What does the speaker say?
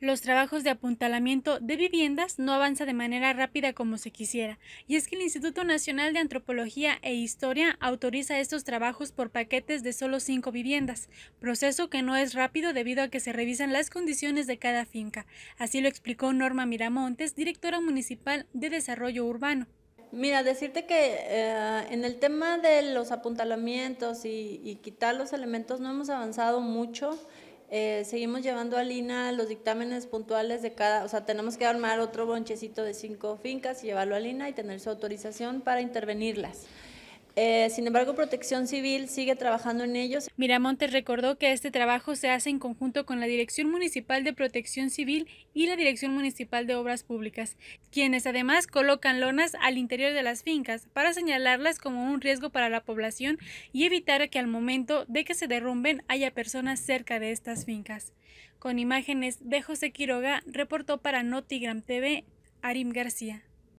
los trabajos de apuntalamiento de viviendas no avanza de manera rápida como se quisiera, y es que el Instituto Nacional de Antropología e Historia autoriza estos trabajos por paquetes de solo cinco viviendas, proceso que no es rápido debido a que se revisan las condiciones de cada finca. Así lo explicó Norma Miramontes, directora municipal de Desarrollo Urbano. Mira, decirte que eh, en el tema de los apuntalamientos y quitar los elementos no hemos avanzado mucho. Eh, seguimos llevando a Lina los dictámenes puntuales de cada, o sea, tenemos que armar otro bonchecito de cinco fincas y llevarlo a Lina y tener su autorización para intervenirlas. Eh, sin embargo, Protección Civil sigue trabajando en ellos. Miramontes recordó que este trabajo se hace en conjunto con la Dirección Municipal de Protección Civil y la Dirección Municipal de Obras Públicas, quienes además colocan lonas al interior de las fincas para señalarlas como un riesgo para la población y evitar que al momento de que se derrumben haya personas cerca de estas fincas. Con imágenes de José Quiroga, reportó para Notigram TV Arim García.